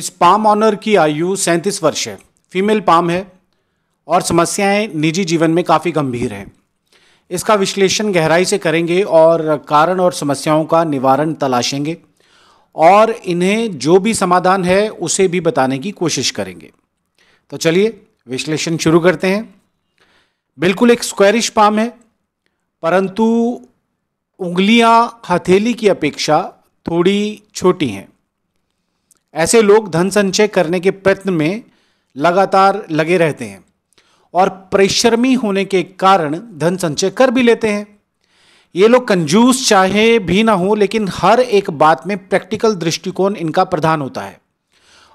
इस palm honour की आयु सैंतीस वर्ष है फीमेल पाम है और समस्याएं निजी जीवन में काफ़ी गंभीर हैं इसका विश्लेषण गहराई से करेंगे और कारण और समस्याओं का निवारण तलाशेंगे और इन्हें जो भी समाधान है उसे भी बताने की कोशिश करेंगे तो चलिए विश्लेषण शुरू करते हैं बिल्कुल एक स्क्वायरिश पाम है परंतु उंगलियां हथेली की अपेक्षा थोड़ी छोटी हैं ऐसे लोग धन संचय करने के प्रयत्न में लगातार लगे रहते हैं और परिश्रमी होने के कारण धन संचय कर भी लेते हैं ये लोग कंजूस चाहे भी ना हो लेकिन हर एक बात में प्रैक्टिकल दृष्टिकोण इनका प्रधान होता है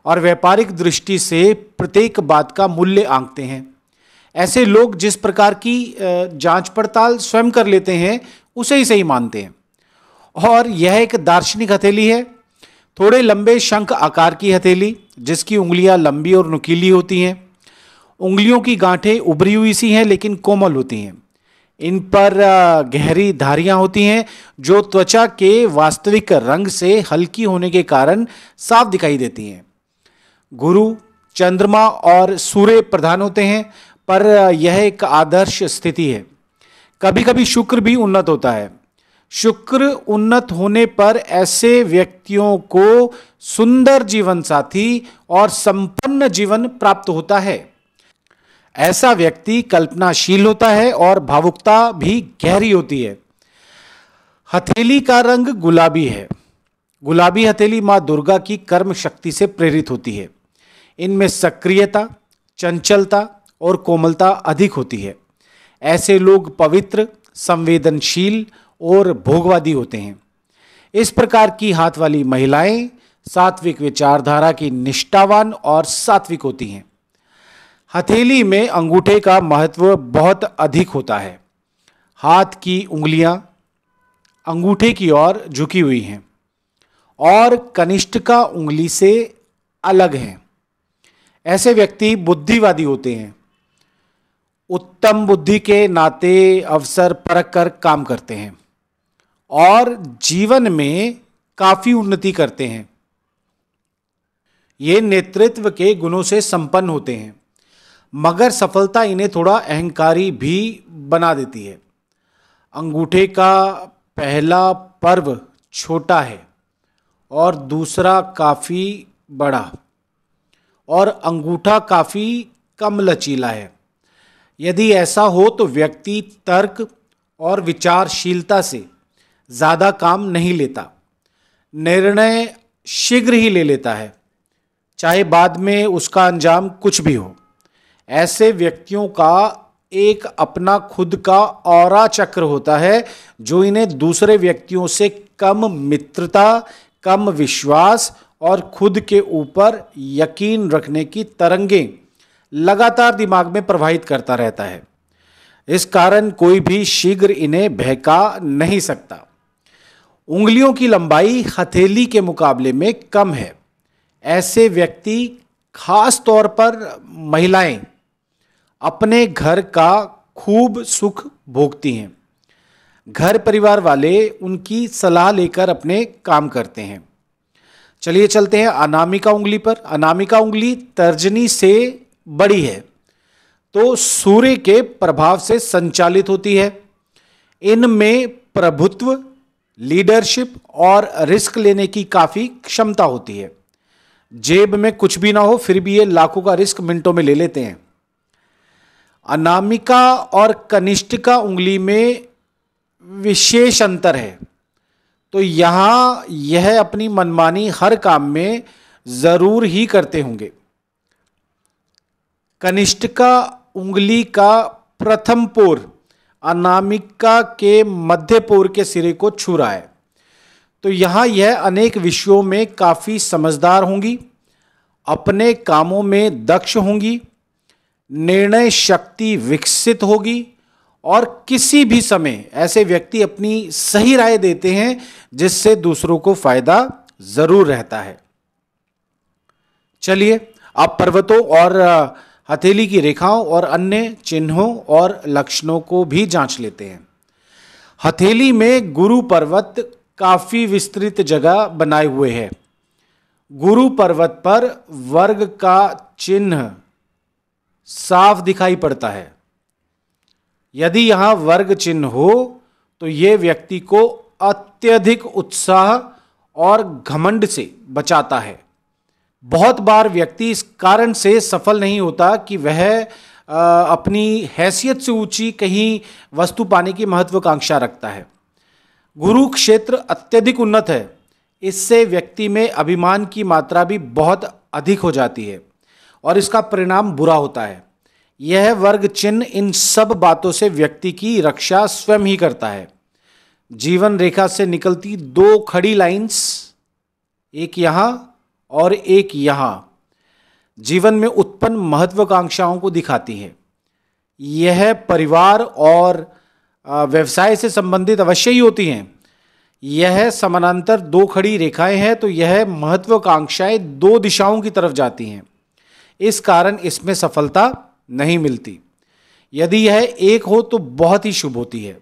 और व्यापारिक दृष्टि से प्रत्येक बात का मूल्य आंकते हैं ऐसे लोग जिस प्रकार की जांच पड़ताल स्वयं कर लेते हैं उसे ही सही मानते हैं और यह एक दार्शनिक हथेली है थोड़े लंबे शंख आकार की हथेली जिसकी उंगलियां लंबी और नुकीली होती हैं उंगलियों की गांठें उभरी हुई सी हैं लेकिन कोमल होती हैं इन पर गहरी धारियां होती हैं जो त्वचा के वास्तविक रंग से हल्की होने के कारण साफ दिखाई देती हैं गुरु चंद्रमा और सूर्य प्रधान होते हैं पर यह एक आदर्श स्थिति है कभी कभी शुक्र भी उन्नत होता है शुक्र उन्नत होने पर ऐसे व्यक्तियों को सुंदर जीवन साथी और संपन्न जीवन प्राप्त होता है ऐसा व्यक्ति कल्पनाशील होता है और भावुकता भी गहरी होती है हथेली का रंग गुलाबी है गुलाबी हथेली माँ दुर्गा की कर्म शक्ति से प्रेरित होती है इनमें सक्रियता चंचलता और कोमलता अधिक होती है ऐसे लोग पवित्र संवेदनशील और भोगवादी होते हैं इस प्रकार की हाथ वाली महिलाएं सात्विक विचारधारा की निष्ठावान और सात्विक होती हैं हथेली में अंगूठे का महत्व बहुत अधिक होता है हाथ की उंगलियां अंगूठे की ओर झुकी हुई हैं और कनिष्ठ का उंगली से अलग हैं ऐसे व्यक्ति बुद्धिवादी होते हैं उत्तम बुद्धि के नाते अवसर परख कर काम करते हैं और जीवन में काफ़ी उन्नति करते हैं ये नेतृत्व के गुणों से संपन्न होते हैं मगर सफलता इन्हें थोड़ा अहंकारी भी बना देती है अंगूठे का पहला पर्व छोटा है और दूसरा काफ़ी बड़ा और अंगूठा काफ़ी कम लचीला है यदि ऐसा हो तो व्यक्ति तर्क और विचारशीलता से ज़्यादा काम नहीं लेता निर्णय शीघ्र ही ले लेता है चाहे बाद में उसका अंजाम कुछ भी हो ऐसे व्यक्तियों का एक अपना खुद का और चक्र होता है जो इन्हें दूसरे व्यक्तियों से कम मित्रता कम विश्वास और खुद के ऊपर यकीन रखने की तरंगें लगातार दिमाग में प्रवाहित करता रहता है इस कारण कोई भी शीघ्र इन्हें बहका नहीं सकता उंगलियों की लंबाई हथेली के मुकाबले में कम है ऐसे व्यक्ति खास तौर पर महिलाएं अपने घर का खूब सुख भोगती हैं घर परिवार वाले उनकी सलाह लेकर अपने काम करते हैं चलिए चलते हैं अनामिका उंगली पर अनामिका उंगली तर्जनी से बड़ी है तो सूर्य के प्रभाव से संचालित होती है इनमें प्रभुत्व लीडरशिप और रिस्क लेने की काफ़ी क्षमता होती है जेब में कुछ भी ना हो फिर भी ये लाखों का रिस्क मिनटों में ले लेते हैं अनामिका और कनिष्ठिका उंगली में विशेष अंतर है तो यहाँ यह अपनी मनमानी हर काम में ज़रूर ही करते होंगे कनिष्ठिका उंगली का प्रथम पोर अनामिका के मध्य पूर्व के सिरे को छू रहा है तो यहाँ यह अनेक विषयों में काफ़ी समझदार होंगी अपने कामों में दक्ष होंगी निर्णय शक्ति विकसित होगी और किसी भी समय ऐसे व्यक्ति अपनी सही राय देते हैं जिससे दूसरों को फायदा ज़रूर रहता है चलिए आप पर्वतों और हथेली की रेखाओं और अन्य चिन्हों और लक्षणों को भी जांच लेते हैं हथेली में गुरु पर्वत काफ़ी विस्तृत जगह बनाए हुए है गुरु पर्वत पर वर्ग का चिन्ह साफ दिखाई पड़ता है यदि यहाँ वर्ग चिन्ह हो तो ये व्यक्ति को अत्यधिक उत्साह और घमंड से बचाता है बहुत बार व्यक्ति इस कारण से सफल नहीं होता कि वह अपनी हैसियत से ऊंची कहीं वस्तु पाने की महत्वाकांक्षा रखता है गुरु क्षेत्र अत्यधिक उन्नत है इससे व्यक्ति में अभिमान की मात्रा भी बहुत अधिक हो जाती है और इसका परिणाम बुरा होता है यह वर्ग चिन्ह इन सब बातों से व्यक्ति की रक्षा स्वयं ही करता है जीवन रेखा से निकलती दो खड़ी लाइंस एक यहाँ और एक यहाँ जीवन में उत्पन्न महत्वाकांक्षाओं को दिखाती है यह परिवार और व्यवसाय से संबंधित अवश्य ही होती हैं यह समानांतर दो खड़ी रेखाएं हैं तो यह महत्वाकांक्षाएं दो दिशाओं की तरफ जाती हैं इस कारण इसमें सफलता नहीं मिलती यदि यह एक हो तो बहुत ही शुभ होती है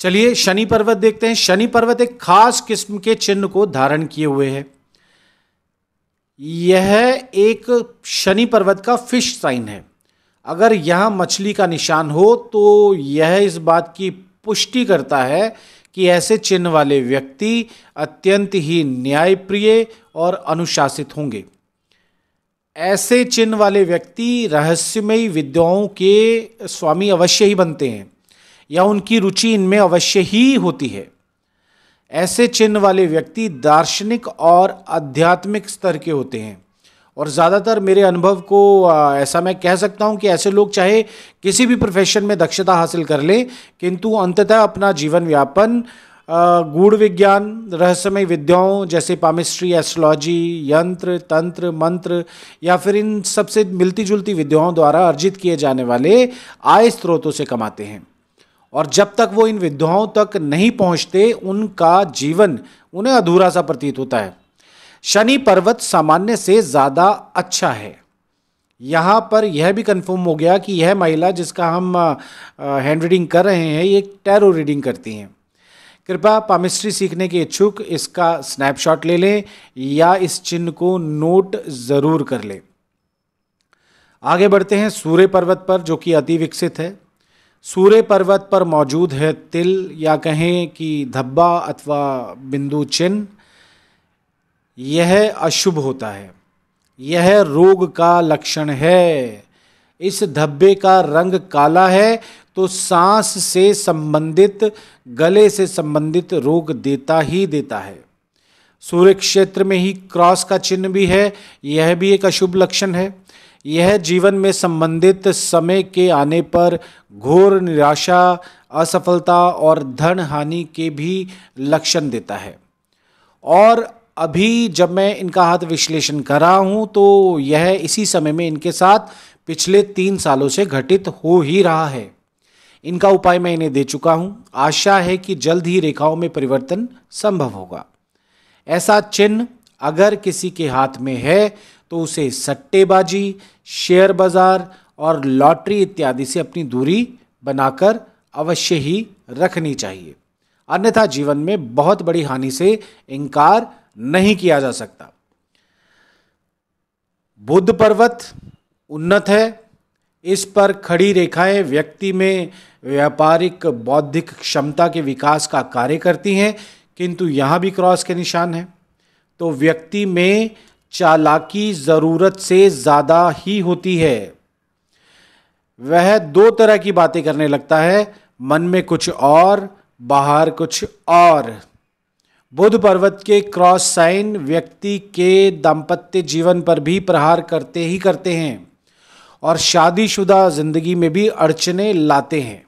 चलिए शनि पर्वत देखते हैं शनि पर्वत एक खास किस्म के चिन्ह को धारण किए हुए हैं यह एक शनि पर्वत का फिश साइन है अगर यहाँ मछली का निशान हो तो यह इस बात की पुष्टि करता है कि ऐसे चिन्ह वाले व्यक्ति अत्यंत ही न्यायप्रिय और अनुशासित होंगे ऐसे चिन्ह वाले व्यक्ति रहस्यमयी विद्याओं के स्वामी अवश्य ही बनते हैं या उनकी रुचि इनमें अवश्य ही होती है ऐसे चिन्ह वाले व्यक्ति दार्शनिक और आध्यात्मिक स्तर के होते हैं और ज़्यादातर मेरे अनुभव को ऐसा मैं कह सकता हूँ कि ऐसे लोग चाहे किसी भी प्रोफेशन में दक्षता हासिल कर लें किंतु अंततः अपना जीवन व्यापन गूढ़ विज्ञान रहस्यमय विद्याओं जैसे पामिस्ट्री एस्ट्रोलॉजी यंत्र तंत्र मंत्र या फिर इन सबसे मिलती जुलती विद्याओं द्वारा अर्जित किए जाने वाले आय स्रोतों से कमाते हैं और जब तक वो इन विद्वाओं तक नहीं पहुँचते उनका जीवन उन्हें अधूरा सा प्रतीत होता है शनि पर्वत सामान्य से ज़्यादा अच्छा है यहाँ पर यह भी कंफर्म हो गया कि यह महिला जिसका हम हैंड रीडिंग कर रहे हैं ये टैरो रीडिंग करती हैं कृपया पामिस्ट्री सीखने के इच्छुक इसका स्नैपशॉट ले लें या इस चिन्ह को नोट ज़रूर कर लें आगे बढ़ते हैं सूर्य पर्वत पर जो कि अति विकसित है सूर्य पर्वत पर मौजूद है तिल या कहें कि धब्बा अथवा बिंदु चिन्ह यह अशुभ होता है यह रोग का लक्षण है इस धब्बे का रंग काला है तो सांस से संबंधित गले से संबंधित रोग देता ही देता है सूर्य क्षेत्र में ही क्रॉस का चिन्ह भी है यह भी एक अशुभ लक्षण है यह जीवन में संबंधित समय के आने पर घोर निराशा असफलता और धन हानि के भी लक्षण देता है और अभी जब मैं इनका हाथ विश्लेषण कर रहा हूँ तो यह इसी समय में इनके साथ पिछले तीन सालों से घटित हो ही रहा है इनका उपाय मैं इन्हें दे चुका हूँ आशा है कि जल्द ही रेखाओं में परिवर्तन संभव होगा ऐसा चिन्ह अगर किसी के हाथ में है तो उसे सट्टेबाजी शेयर बाज़ार और लॉटरी इत्यादि से अपनी दूरी बनाकर अवश्य ही रखनी चाहिए अन्यथा जीवन में बहुत बड़ी हानि से इनकार नहीं किया जा सकता बुद्ध पर्वत उन्नत है इस पर खड़ी रेखाएं व्यक्ति में व्यापारिक बौद्धिक क्षमता के विकास का कार्य करती हैं किंतु यहाँ भी क्रॉस के निशान हैं तो व्यक्ति में चालाकी ज़रूरत से ज़्यादा ही होती है वह दो तरह की बातें करने लगता है मन में कुछ और बाहर कुछ और बुध पर्वत के क्रॉस साइन व्यक्ति के दाम्पत्य जीवन पर भी प्रहार करते ही करते हैं और शादीशुदा जिंदगी में भी अड़चने लाते हैं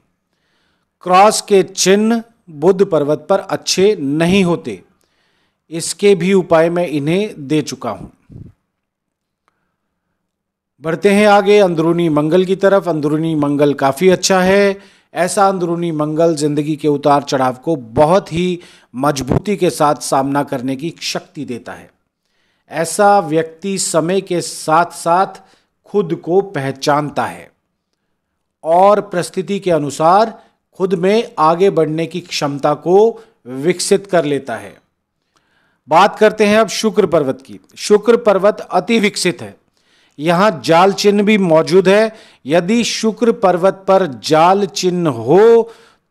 क्रॉस के चिन्ह बुध पर्वत पर अच्छे नहीं होते इसके भी उपाय मैं इन्हें दे चुका हूँ बढ़ते हैं आगे अंदरूनी मंगल की तरफ अंदरूनी मंगल काफ़ी अच्छा है ऐसा अंदरूनी मंगल जिंदगी के उतार चढ़ाव को बहुत ही मजबूती के साथ सामना करने की शक्ति देता है ऐसा व्यक्ति समय के साथ साथ खुद को पहचानता है और परिस्थिति के अनुसार खुद में आगे बढ़ने की क्षमता को विकसित कर लेता है बात करते हैं अब शुक्र पर्वत की शुक्र पर्वत अति विकसित है यहां जाल चिन्ह भी मौजूद है यदि शुक्र पर्वत पर जाल चिन्ह हो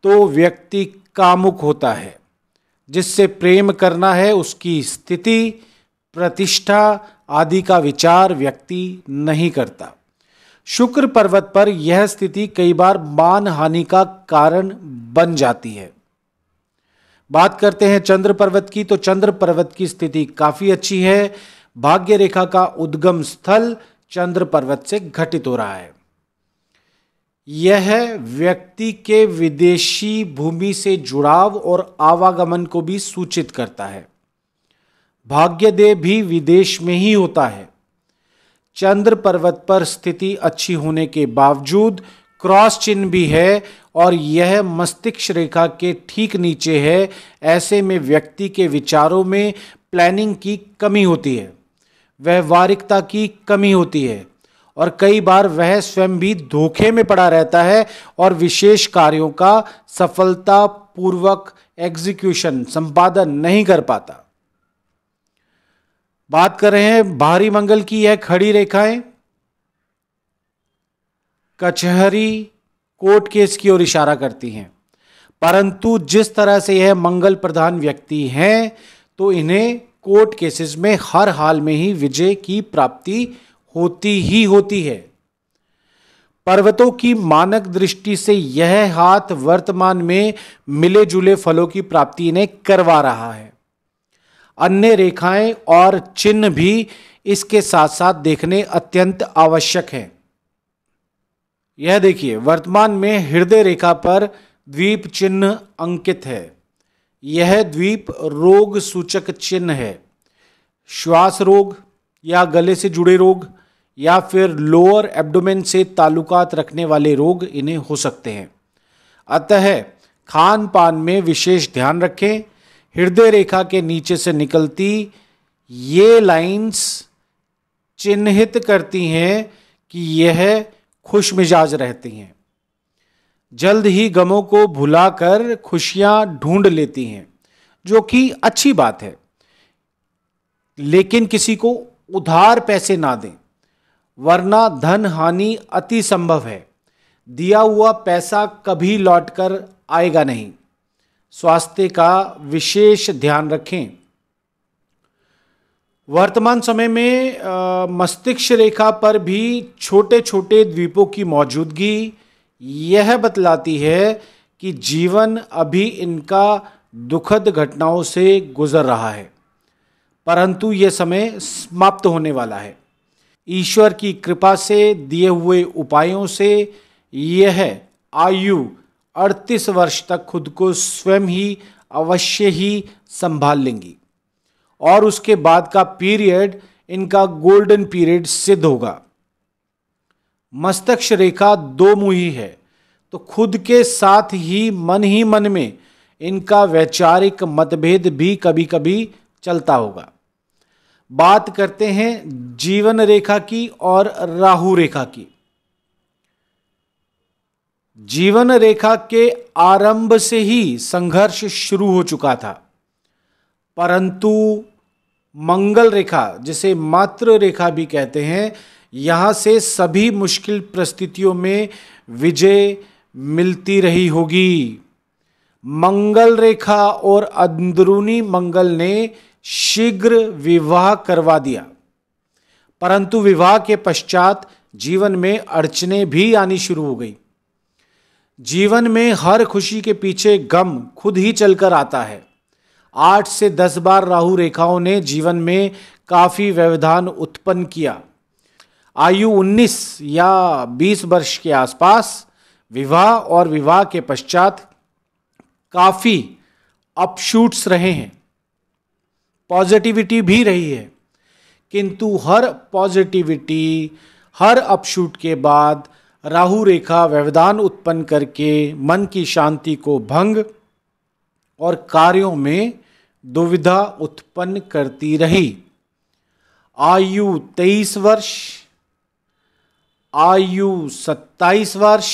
तो व्यक्ति कामुक होता है जिससे प्रेम करना है उसकी स्थिति प्रतिष्ठा आदि का विचार व्यक्ति नहीं करता शुक्र पर्वत पर यह स्थिति कई बार मान हानि का कारण बन जाती है बात करते हैं चंद्र पर्वत की तो चंद्र पर्वत की स्थिति काफ़ी अच्छी है भाग्य रेखा का उद्गम स्थल चंद्र पर्वत से घटित हो रहा है यह व्यक्ति के विदेशी भूमि से जुड़ाव और आवागमन को भी सूचित करता है भाग्यदेव भी विदेश में ही होता है चंद्र पर्वत पर स्थिति अच्छी होने के बावजूद क्रॉस चिन्ह भी है और यह मस्तिष्क रेखा के ठीक नीचे है ऐसे में व्यक्ति के विचारों में प्लानिंग की कमी होती है व्यवहारिकता की कमी होती है और कई बार वह स्वयं भी धोखे में पड़ा रहता है और विशेष कार्यों का सफलतापूर्वक एग्जीक्यूशन संपादन नहीं कर पाता बात कर रहे हैं भारी मंगल की यह खड़ी रेखाएं कचहरी कोर्ट केस की ओर इशारा करती हैं परंतु जिस तरह से यह मंगल प्रधान व्यक्ति हैं तो इन्हें कोर्ट केसेस में हर हाल में ही विजय की प्राप्ति होती ही होती है पर्वतों की मानक दृष्टि से यह हाथ वर्तमान में मिले जुले फलों की प्राप्ति इन्हें करवा रहा है अन्य रेखाएं और चिन्ह भी इसके साथ साथ देखने अत्यंत आवश्यक हैं यह देखिए वर्तमान में हृदय रेखा पर द्वीप चिन्ह अंकित है यह द्वीप रोग सूचक चिन्ह है श्वास रोग या गले से जुड़े रोग या फिर लोअर एब्डोमेन से ताल्लुकात रखने वाले रोग इन्हें हो सकते हैं अतः है, खान पान में विशेष ध्यान रखें हृदय रेखा के नीचे से निकलती ये लाइंस चिन्हित करती हैं कि यह खुश मिजाज रहती हैं जल्द ही गमों को भुलाकर खुशियां ढूंढ लेती हैं जो कि अच्छी बात है लेकिन किसी को उधार पैसे ना दें वरना धन हानि अति संभव है दिया हुआ पैसा कभी लौटकर आएगा नहीं स्वास्थ्य का विशेष ध्यान रखें वर्तमान समय में मस्तिष्क रेखा पर भी छोटे छोटे द्वीपों की मौजूदगी यह बतलाती है कि जीवन अभी इनका दुखद घटनाओं से गुजर रहा है परंतु यह समय समाप्त होने वाला है ईश्वर की कृपा से दिए हुए उपायों से यह आयु 38 वर्ष तक खुद को स्वयं ही अवश्य ही संभाल लेंगी और उसके बाद का पीरियड इनका गोल्डन पीरियड सिद्ध होगा मस्तिष्क रेखा दो मुही है तो खुद के साथ ही मन ही मन में इनका वैचारिक मतभेद भी कभी कभी चलता होगा बात करते हैं जीवन रेखा की और राहु रेखा की जीवन रेखा के आरंभ से ही संघर्ष शुरू हो चुका था परंतु मंगल रेखा जिसे मातृ रेखा भी कहते हैं यहाँ से सभी मुश्किल परिस्थितियों में विजय मिलती रही होगी मंगल रेखा और अंदरूनी मंगल ने शीघ्र विवाह करवा दिया परंतु विवाह के पश्चात जीवन में अड़चने भी आनी शुरू हो गई जीवन में हर खुशी के पीछे गम खुद ही चलकर आता है आठ से दस बार राहु रेखाओं ने जीवन में काफ़ी व्यवधान उत्पन्न किया आयु 19 या 20 वर्ष के आसपास विवाह और विवाह के पश्चात काफ़ी अपशूट्स रहे हैं पॉजिटिविटी भी रही है किंतु हर पॉजिटिविटी हर अपशूट के बाद राहु रेखा व्यवधान उत्पन्न करके मन की शांति को भंग और कार्यों में दुविधा उत्पन्न करती रही आयु तेईस वर्ष आयु 27 वर्ष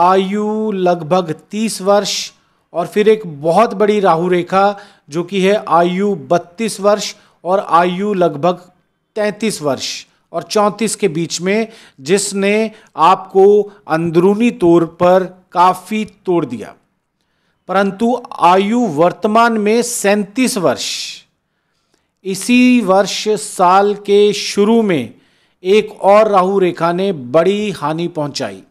आयु लगभग 30 वर्ष और फिर एक बहुत बड़ी राहु रेखा जो कि है आयु 32 वर्ष और आयु लगभग 33 वर्ष और 34 के बीच में जिसने आपको अंदरूनी तौर पर काफ़ी तोड़ दिया परंतु आयु वर्तमान में सैंतीस वर्ष इसी वर्ष साल के शुरू में एक और राहु रेखा ने बड़ी हानि पहुंचाई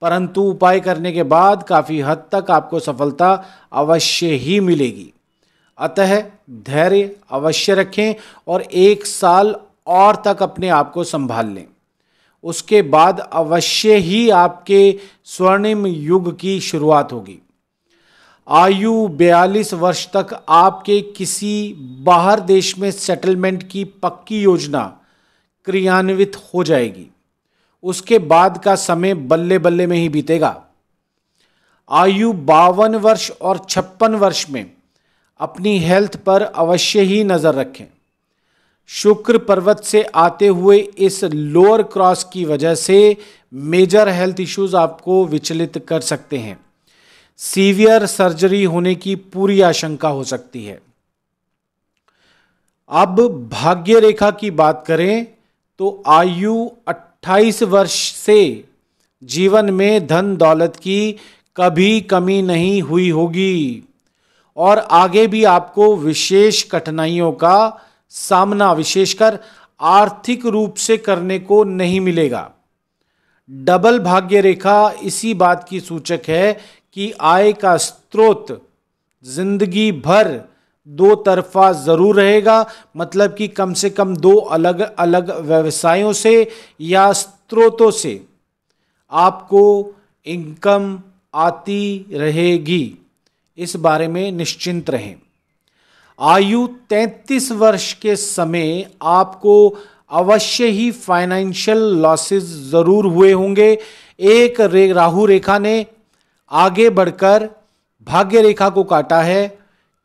परंतु उपाय करने के बाद काफ़ी हद तक आपको सफलता अवश्य ही मिलेगी अतः धैर्य अवश्य रखें और एक साल और तक अपने आप को संभाल लें उसके बाद अवश्य ही आपके स्वर्णिम युग की शुरुआत होगी आयु 42 वर्ष तक आपके किसी बाहर देश में सेटलमेंट की पक्की योजना क्रियान्वित हो जाएगी उसके बाद का समय बल्ले बल्ले में ही बीतेगा आयु बावन वर्ष और छप्पन वर्ष में अपनी हेल्थ पर अवश्य ही नज़र रखें शुक्र पर्वत से आते हुए इस लोअर क्रॉस की वजह से मेजर हेल्थ इश्यूज आपको विचलित कर सकते हैं सीवियर सर्जरी होने की पूरी आशंका हो सकती है अब भाग्य रेखा की बात करें तो आयु 28 वर्ष से जीवन में धन दौलत की कभी कमी नहीं हुई होगी और आगे भी आपको विशेष कठिनाइयों का सामना विशेषकर आर्थिक रूप से करने को नहीं मिलेगा डबल भाग्य रेखा इसी बात की सूचक है कि आय का स्रोत जिंदगी भर दो तरफा ज़रूर रहेगा मतलब कि कम से कम दो अलग अलग व्यवसायों से या स्रोतों से आपको इनकम आती रहेगी इस बारे में निश्चिंत रहें आयु 33 वर्ष के समय आपको अवश्य ही फाइनेंशियल लॉसेस ज़रूर हुए होंगे एक रे राहु रेखा ने आगे बढ़कर भाग्य रेखा को काटा है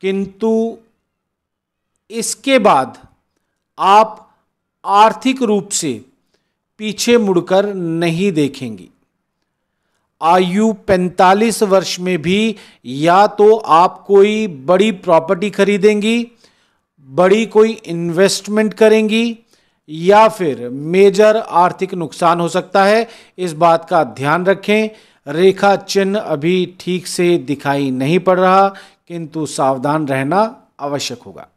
किंतु इसके बाद आप आर्थिक रूप से पीछे मुड़कर नहीं देखेंगी आयु 45 वर्ष में भी या तो आप कोई बड़ी प्रॉपर्टी खरीदेंगी बड़ी कोई इन्वेस्टमेंट करेंगी या फिर मेजर आर्थिक नुकसान हो सकता है इस बात का ध्यान रखें रेखा चिन्ह अभी ठीक से दिखाई नहीं पड़ रहा किंतु सावधान रहना आवश्यक होगा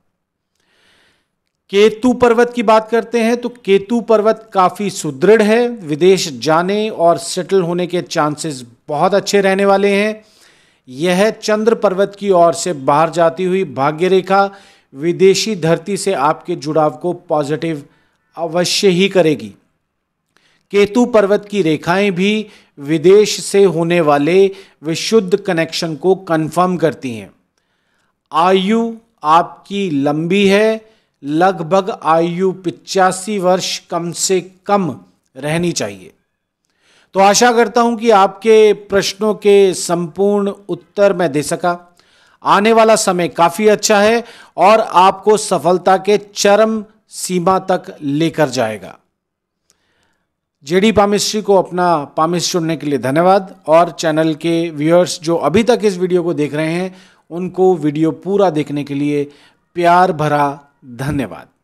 केतु पर्वत की बात करते हैं तो केतु पर्वत काफ़ी सुदृढ़ है विदेश जाने और सेटल होने के चांसेस बहुत अच्छे रहने वाले हैं यह चंद्र पर्वत की ओर से बाहर जाती हुई भाग्य रेखा विदेशी धरती से आपके जुड़ाव को पॉजिटिव अवश्य ही करेगी केतु पर्वत की रेखाएं भी विदेश से होने वाले विशुद्ध कनेक्शन को कन्फर्म करती हैं आयु आपकी लंबी है लगभग आयु पिचासी वर्ष कम से कम रहनी चाहिए तो आशा करता हूं कि आपके प्रश्नों के संपूर्ण उत्तर मैं दे सका आने वाला समय काफी अच्छा है और आपको सफलता के चरम सीमा तक लेकर जाएगा जेडी पामिस्ट्री को अपना पामिस्ट चुनने के लिए धन्यवाद और चैनल के व्यूअर्स जो अभी तक इस वीडियो को देख रहे हैं उनको वीडियो पूरा देखने के लिए प्यार भरा धन्यवाद